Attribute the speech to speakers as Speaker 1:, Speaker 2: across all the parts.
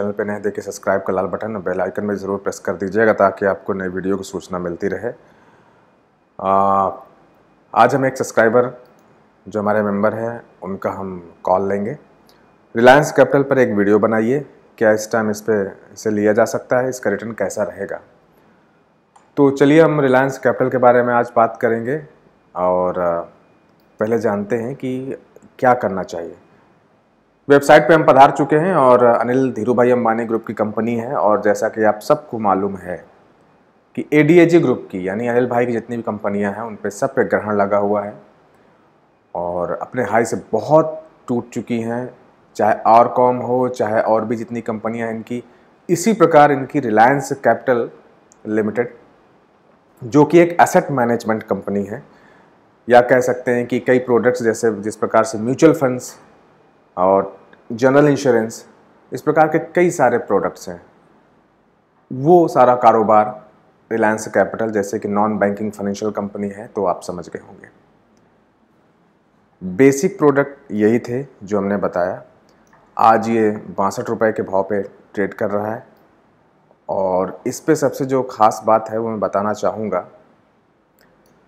Speaker 1: Channel पर नहीं देखे सब्सक्राइब का लाल बटन और बेल आइकन में ज़रूर प्रेस कर दीजिएगा ताकि आपको नई वीडियो की सूचना मिलती रहे आ, आज हम एक सब्सक्राइबर जो हमारे मेंबर हैं उनका हम कॉल लेंगे रिलायंस कैपिटल पर एक वीडियो बनाइए क्या इस टाइम इस पर इसे लिया जा सकता है इसका रिटर्न कैसा रहेगा तो चलिए हम रिलायंस कैपिटल के बारे में आज बात करेंगे और पहले जानते हैं कि क्या करना चाहिए वेबसाइट पे हम पधार चुके हैं और अनिल धीरू भाई अम्बानी ग्रुप की कंपनी है और जैसा कि आप सबको मालूम है कि ए ग्रुप की यानी अनिल भाई की जितनी भी कंपनियां हैं उन पर सब पे ग्रहण लगा हुआ है और अपने हाई से बहुत टूट चुकी हैं चाहे और कॉम हो चाहे और भी जितनी कंपनियां हैं इनकी इसी प्रकार इनकी रिलायंस कैपिटल लिमिटेड जो कि एक एसेट मैनेजमेंट कंपनी है या कह सकते हैं कि कई प्रोडक्ट्स जैसे जिस प्रकार से म्यूचुअल फंड्स और जनरल इंश्योरेंस इस प्रकार के कई सारे प्रोडक्ट्स हैं वो सारा कारोबार रिलायंस कैपिटल जैसे कि नॉन बैंकिंग फाइनेंशियल कंपनी है तो आप समझ गए होंगे बेसिक प्रोडक्ट यही थे जो हमने बताया आज ये बासठ रुपये के भाव पे ट्रेड कर रहा है और इस पे सबसे जो ख़ास बात है वो मैं बताना चाहूँगा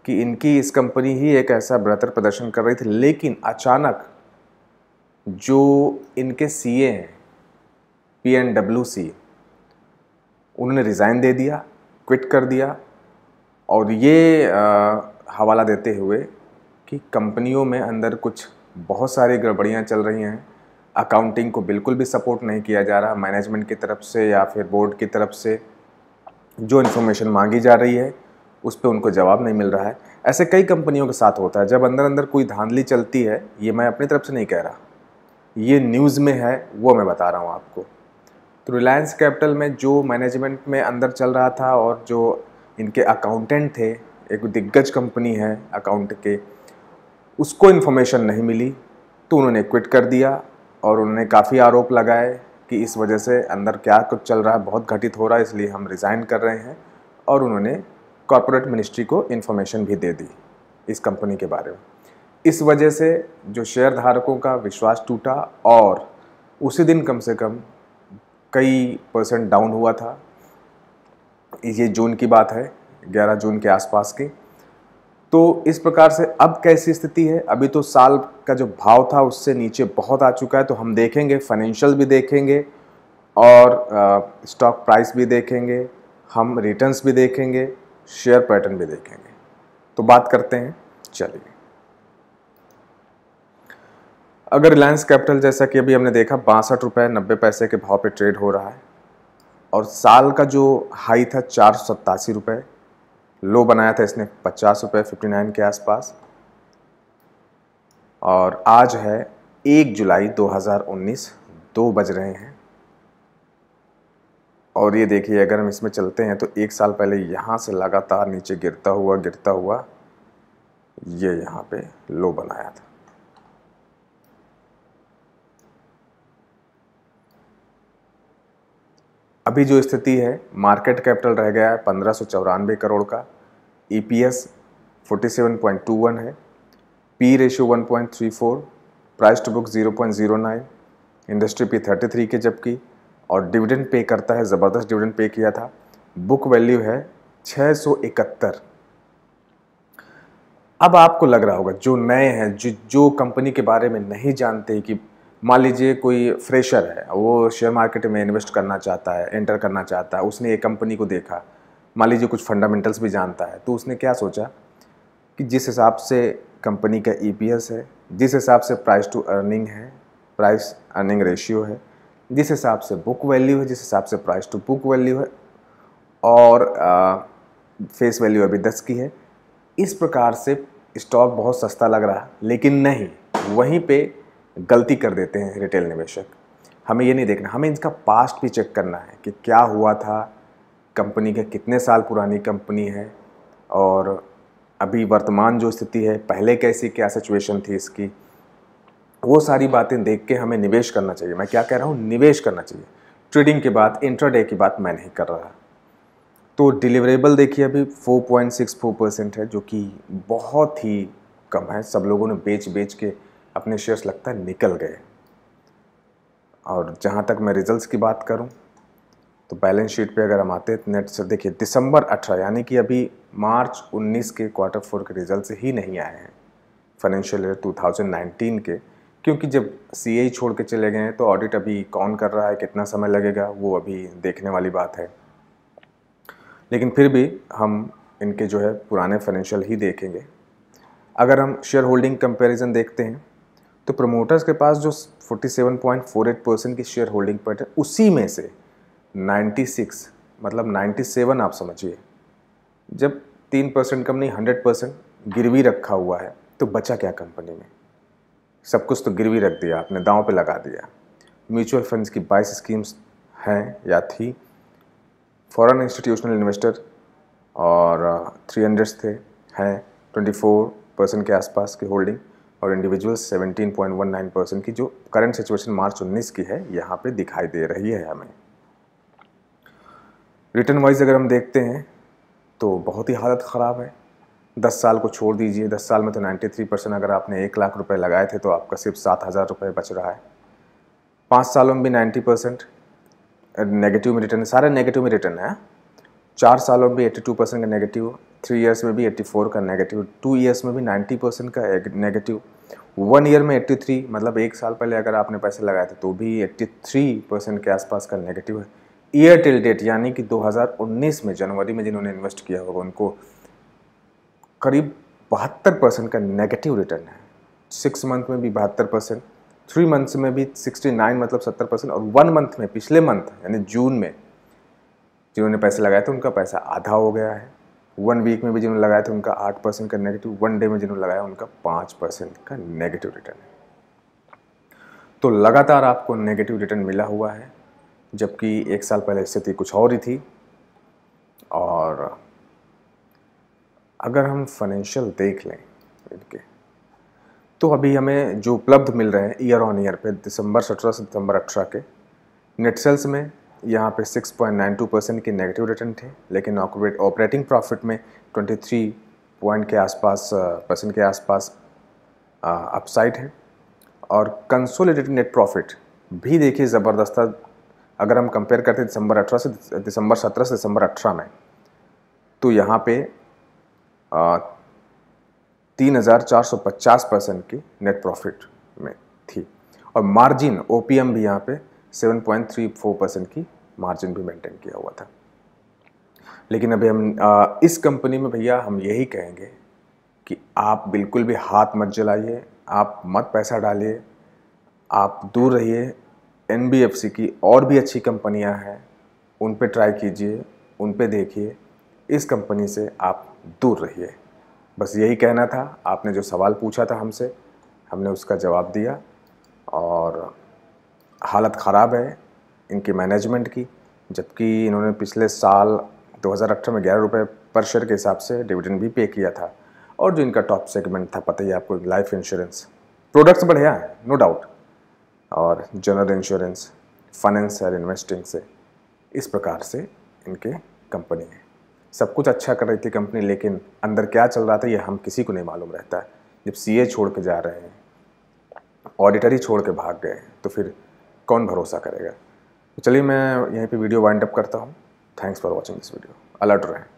Speaker 1: कि इनकी इस कंपनी ही एक ऐसा बेहतर प्रदर्शन कर रही थी लेकिन अचानक जो इनके सी ए हैं पी एन डब्ल्यू सी उन्होंने रिज़ाइन दे दिया क्विट कर दिया और ये आ, हवाला देते हुए कि कंपनियों में अंदर कुछ बहुत सारी गड़बड़ियाँ चल रही हैं अकाउंटिंग को बिल्कुल भी सपोर्ट नहीं किया जा रहा मैनेजमेंट की तरफ से या फिर बोर्ड की तरफ से जो इन्फॉर्मेशन मांगी जा रही है उस पर उनको जवाब नहीं मिल रहा है ऐसे कई कंपनियों के साथ होता है जब अंदर अंदर कोई धांधली चलती है ये मैं अपनी तरफ से नहीं कह रहा ये न्यूज़ में है वो मैं बता रहा हूँ आपको तो रिलायंस कैपिटल में जो मैनेजमेंट में अंदर चल रहा था और जो इनके अकाउंटेंट थे एक दिग्गज कंपनी है अकाउंट के उसको इन्फॉर्मेशन नहीं मिली तो उन्होंने क्विट कर दिया और उन्होंने काफ़ी आरोप लगाए कि इस वजह से अंदर क्या कुछ चल रहा है बहुत घटित हो रहा है इसलिए हम रिज़ाइन कर रहे हैं और उन्होंने कॉरपोरेट मिनिस्ट्री को इन्फॉर्मेशन भी दे दी इस कंपनी के बारे में इस वजह से जो शेयर धारकों का विश्वास टूटा और उसी दिन कम से कम कई परसेंट डाउन हुआ था ये जून की बात है 11 जून के आसपास की तो इस प्रकार से अब कैसी स्थिति है अभी तो साल का जो भाव था उससे नीचे बहुत आ चुका है तो हम देखेंगे फाइनेंशियल भी देखेंगे और स्टॉक प्राइस भी देखेंगे हम रिटर्न्स भी देखेंगे शेयर पैटर्न भी देखेंगे तो बात करते हैं चलिए अगर रिलायंस कैपिटल जैसा कि अभी हमने देखा बासठ रुपये नब्बे पैसे के भाव पे ट्रेड हो रहा है और साल का जो हाई था चार सौ सत्तासी रुपये लो बनाया था इसने पचास रुपये फिफ्टी नाइन के आसपास और आज है एक जुलाई 2019 दो बज रहे हैं और ये देखिए अगर हम इसमें चलते हैं तो एक साल पहले यहाँ से लगातार नीचे गिरता हुआ गिरता हुआ ये यहाँ पे लो बनाया था अभी जो स्थिति है मार्केट कैपिटल रह गया है पंद्रह सौ चौरानवे करोड़ का E P S forty seven point two one है P ratio one point three four price to book zero point zero nine industry P thirty three के जबकि और डिविडेंड पे करता है ज़बरदस्त डिविडेंड पे किया था बुक वैल्यू है छः सौ इकहत्तर अब आपको लग रहा होगा जो नए हैं जो जो कंपनी के बारे में नहीं जानते कि मान लीजिए कोई फ्रेशर है वो शेयर मार्केट में इन्वेस्ट करना चाहता है एंटर करना चाहता है उसने एक कंपनी को देखा मान लीजिए कुछ फंडामेंटल्स भी जानता है तो उसने क्या सोचा कि जिस हिसाब से कंपनी का ई e है जिस हिसाब से प्राइस टू अर्निंग है प्राइस अर्निंग रेशियो है जिस हिसाब से बुक वैल्यू है जिस हिसाब से प्राइस टू बुक वैल्यू है और फेस वैल्यू अभी दस की है इस प्रकार से स्टॉक बहुत सस्ता लग रहा लेकिन नहीं वहीं पे गलती कर देते हैं रिटेल निवेशक हमें ये नहीं देखना हमें इसका पास्ट भी चेक करना है कि क्या हुआ था कंपनी के कितने साल पुरानी कंपनी है और अभी वर्तमान जो स्थिति है पहले कैसी क्या सिचुएशन थी इसकी वो सारी बातें देख के हमें निवेश करना चाहिए मैं क्या कह रहा हूँ निवेश करना चाहिए ट्रेडिंग के बाद इंट्राडे की बात मैं नहीं कर रहा तो डिलीवरेबल देखिए अभी 4.64 परसेंट है जो कि बहुत ही कम है सब लोगों ने बेच बेच के अपने शेयर्स लगता है निकल गए और जहाँ तक मैं रिजल्ट्स की बात करूँ तो बैलेंस शीट पे अगर हम आते हैं नेट तो से देखिए दिसंबर अठारह यानी कि अभी मार्च उन्नीस के क्वार्टर फोर के रिज़ल्ट ही नहीं आए हैं फाइनेंशियल ईयर टू के क्योंकि जब सी छोड़ के चले गए हैं तो ऑडिट अभी कौन कर रहा है कितना समय लगेगा वो अभी देखने वाली बात है लेकिन फिर भी हम इनके जो है पुराने फाइनेंशियल ही देखेंगे अगर हम शेयर होल्डिंग कंपेरिजन देखते हैं तो प्रमोटर्स के पास जो 47.48 परसेंट की शेयर होल्डिंग पॉइंट है उसी में से 96 मतलब 97 आप समझिए जब तीन परसेंट कंपनी हंड्रेड परसेंट गिरवी रखा हुआ है तो बचा क्या कंपनी में सब कुछ तो गिरवी रख दिया आपने दाव पे लगा दिया म्यूचुअल फंड्स की बाईस स्कीम्स हैं या थी फॉरेन इंस्टीट्यूशनल इन्वेस्टर और थ्री uh, हंड्रेड्स थे हैं ट्वेंटी फोर परसेंट के आसपास की होल्डिंग और इंडिविजुअल 17.19 परसेंट की जो करंट सिचुएशन मार्च 19 की है यहाँ पे दिखाई दे रही है हमें रिटर्न वाइज अगर हम देखते हैं तो बहुत ही हालत ख़राब है दस साल को छोड़ दीजिए दस साल में तो 93 परसेंट अगर आपने एक लाख रुपए लगाए थे तो आपका सिर्फ सात हज़ार रुपये बच रहा है पाँच सालों में भी नाइन्टी परसेंट नेगेटिव में रिटर्न सारे नेगेटिव में रिटर्न है हाँ। चार सालों में भी 82 परसेंट का नेगेटिव थ्री ईयर्स में भी 84 का नेगेटिव टू ईयर्स में भी 90 परसेंट का नेगेटिव वन ईयर में 83 मतलब एक साल पहले अगर आपने पैसे लगाए थे तो भी 83 परसेंट के आसपास का नेगेटिव है ईयर टिल डेट यानी कि 2019 में जनवरी में जिन्होंने इन्वेस्ट किया होगा उनको करीब बहत्तर परसेंट का नेगेटिव रिटर्न है सिक्स मंथ में भी बहत्तर परसेंट थ्री मंथ्स में भी सिक्सटी नाइन मतलब सत्तर परसेंट और वन मंथ में पिछले मंथ यानी जून में जिन्होंने पैसे लगाए थे उनका पैसा आधा हो गया है वन वीक में भी जिन्होंने लगाए थे उनका आठ परसेंट का नेगेटिव वन डे में जिन्होंने लगाया उनका पाँच परसेंट का नेगेटिव रिटर्न है तो लगातार आपको नेगेटिव रिटर्न मिला हुआ है जबकि एक साल पहले स्थिति कुछ और ही थी और अगर हम फाइनेंशियल देख लें इनके तो अभी हमें जो उपलब्ध मिल रहे हैं ईयर ऑन ईयर पे दिसंबर सत्रह से दिसंबर अठारह के नेट सेल्स में यहाँ पे 6.92 परसेंट की नेगेटिव रिटर्न थे लेकिन ऑपरेटिंग प्रॉफिट में 23 पॉइंट के आसपास परसेंट के आसपास अपसाइड है और कंसोलिडेटेड नेट प्रॉफिट भी देखिए ज़बरदस्त अगर हम कंपेयर करते हैं दिसंबर 18 से दिसंबर 17 से दिसंबर 18 में तो यहाँ पे तीन हज़ार चार सौ पचास परसेंट की नेट प्रॉफिट में थी और मार्जिन ओ भी यहाँ पे 7.34 परसेंट की मार्जिन भी मेंटेन किया हुआ था लेकिन अभी हम आ, इस कंपनी में भैया हम यही कहेंगे कि आप बिल्कुल भी हाथ मत जलाइए आप मत पैसा डालिए आप दूर रहिए एन की और भी अच्छी कंपनियां हैं उन पे ट्राई कीजिए उन पे देखिए इस कंपनी से आप दूर रहिए बस यही कहना था आपने जो सवाल पूछा था हमसे हमने उसका जवाब दिया और हालत ख़राब है इनकी मैनेजमेंट की जबकि इन्होंने पिछले साल 2018 में ग्यारह रुपये पर शेयर के हिसाब से डिविडेंड भी पे किया था और जो इनका टॉप सेगमेंट था पता ही आपको लाइफ इंश्योरेंस प्रोडक्ट्स बढ़िया है नो डाउट और जनरल इंश्योरेंस फाइनेंस और इन्वेस्टिंग से इस प्रकार से इनके कंपनी है सब कुछ अच्छा कर रही थी कंपनी लेकिन अंदर क्या चल रहा था ये हम किसी को नहीं मालूम रहता है जब सी छोड़ के जा रहे हैं ऑडिटर ही छोड़ के भाग गए तो फिर कौन भरोसा करेगा तो चलिए मैं यहीं पे वीडियो वाइंड अप करता हूँ thanks for watching this video alert रहें